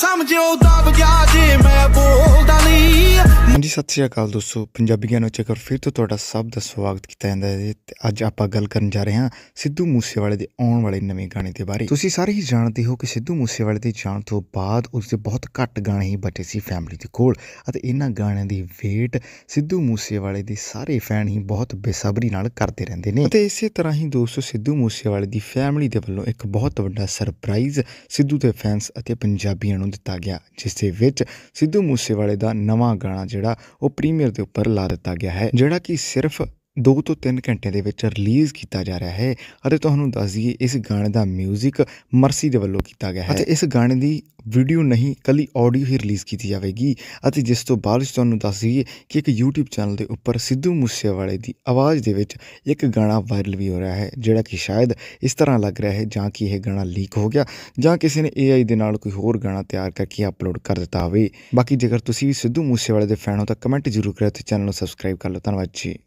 ਸਮਝਿਓ ਦਬ ਗਿਆ ਜੀ ਮੈਂ ਬੋਲ ਹਾਂਜੀ ਸਤਿ ਸ਼੍ਰੀ ਅਕਾਲ ਦੋਸਤੋ ਪੰਜਾਬੀ ਗਿਆਨ ਵਿੱਚ ਇੱਕ ਵਾਰ ਫਿਰ ਤੋਂ ਤੁਹਾਡਾ ਸਭ ਦਾ ਸਵਾਗਤ ਕੀਤਾ ਜਾਂਦਾ ਹੈ ਤੇ ਅੱਜ ਆਪਾਂ ਗੱਲ ਕਰਨ ਜਾ ਰਹੇ ਹਾਂ ਸਿੱਧੂ ਮੂਸੇਵਾਲੇ ਦੇ ਆਉਣ ਵਾਲੇ ਨਵੇਂ ਗਾਣੇ ਦੇ ਬਾਰੇ ਤੁਸੀਂ ਸਾਰੇ ਹੀ ਜਾਣਦੇ ਹੋ ਕਿ ਸਿੱਧੂ ਮੂਸੇਵਾਲੇ ਦੇ ਜਾਣ ਤੋਂ ਬਾਅਦ ਉਸ ਦੇ ਬਹੁਤ ਘੱਟ ਗਾਣੇ ਹੀ ਬਚੇ ਸੀ ਫੈਮਿਲੀ ਦੇ ਕੋਲ ਅਤੇ ਇਹਨਾਂ ਗਾਣਿਆਂ ਦੀ ਵੇਟ ਸਿੱਧੂ ਮੂਸੇਵਾਲੇ ਦੇ ਸਾਰੇ ਫੈਨ ਹੀ ਬਹੁਤ ਬੇਸਬਰੀ ਨਾਲ ਕਰਦੇ ਰਹਿੰਦੇ ਨੇ ਅਤੇ ਇਸੇ ਤਰ੍ਹਾਂ ਹੀ ਦੋਸਤੋ ਸਿੱਧੂ ਮੂਸੇਵਾਲੇ ਦੀ ਫੈਮਿਲੀ ਦੇ ਵੱਲੋਂ ਇੱਕ ਬਹੁਤ ਵੱਡਾ ਸਰਪ੍ਰਾਈਜ਼ ਸਿੱਧੂ ਦੇ ਫੈਨਸ ਅਤੇ ਪੰਜਾਬੀਆਂ ਨੂੰ ਦਿੱਤਾ ਗਿਆ ਜਿਸ ਦੇ ਵਿੱਚ ਸਿੱਧੂ ਮੂਸੇਵਾਲੇ ਦਾ ਨਵਾਂ ਗਾਣਾ ਜਿਹੜਾ ਉਹ ਪ੍ਰੀਮੀਅਰ ਦੇ ਉੱਪਰ ਲਾ ਦਿੱਤਾ ਗਿਆ ਹੈ ਜਿਹੜਾ ਕਿ ਸਿਰਫ 2 ਤੋਂ 3 ਘੰਟੇ ਦੇ ਵਿੱਚ ਰਿਲੀਜ਼ ਕੀਤਾ ਜਾ ਰਿਹਾ ਹੈ ਅਤੇ ਤੁਹਾਨੂੰ ਦੱਸ ਦਈਏ ਇਸ ਗਾਣੇ ਦਾ 뮤직 ਮਰਸੀ ਦੇ ਵੱਲੋਂ ਕੀਤਾ ਗਿਆ ਹੈ ਅਤੇ ਇਸ ਗਾਣੇ ਦੀ ਵੀਡੀਓ ਨਹੀਂ ਕੱਲੀ ਆਡੀਓ ਹੀ ਰਿਲੀਜ਼ ਕੀਤੀ ਜਾਵੇਗੀ ਅਤੇ ਜਿਸ ਤੋਂ ਬਾਅਦ ਤੁਹਾਨੂੰ ਦੱਸ ਦਈਏ ਕਿ ਇੱਕ YouTube ਚੈਨਲ ਦੇ ਉੱਪਰ ਸਿੱਧੂ ਮੂਸੇਵਾਲੇ ਦੀ ਆਵਾਜ਼ ਦੇ ਵਿੱਚ ਇੱਕ ਗਾਣਾ ਵਾਇਰਲ ਵੀ ਹੋ ਰਿਹਾ ਹੈ ਜਿਹੜਾ ਕਿ ਸ਼ਾਇਦ ਇਸ ਤਰ੍ਹਾਂ ਲੱਗ ਰਿਹਾ ਹੈ ਜਾਂ ਕਿ ਇਹ ਗਾਣਾ ਲੀਕ ਹੋ ਗਿਆ ਜਾਂ ਕਿਸੇ ਨੇ AI ਦੇ ਨਾਲ ਕੋਈ ਹੋਰ ਗਾਣਾ ਤਿਆਰ ਕਰਕੇ ਅਪਲੋਡ ਕਰ ਦਿੱਤਾ ਹੋਵੇ ਬਾਕੀ ਜੇਕਰ ਤੁਸੀਂ ਵੀ ਸਿੱਧੂ ਮੂਸੇਵਾਲੇ ਦੇ ਫੈਨ ਹੋ ਤਾਂ ਕਮੈਂਟ ਜ਼ਰੂਰ ਕਰਿਓ ਤੇ ਚੈਨਲ ਨੂੰ ਸਬਸਕ੍ਰਾਈਬ ਕਰ ਲਓ ਧੰਨਵਾਦ ਜੀ